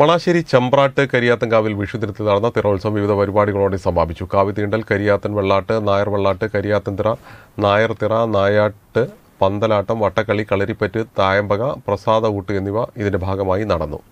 വളാശ്ശേരി ചമ്പ്രാട്ട് കരിയാത്തൻകാവിൽ വിഷുദിനത്തിൽ നടന്ന തിരോത്സവം വിവിധ പരിപാടികളോടെ സമാപിച്ചു കാവിതീണ്ടൽ കരിയാത്തൻ വെള്ളാട്ട് നായർ വെള്ളാട്ട് കരിയാത്തൻ തിറ നായർ തിറ നായാട്ട് പന്തലാട്ടം വട്ടക്കളി കളരിപ്പറ്റ് തായമ്പക പ്രസാദ ഊട്ട് എന്നിവ ഇതിന്റെ ഭാഗമായി നടന്നു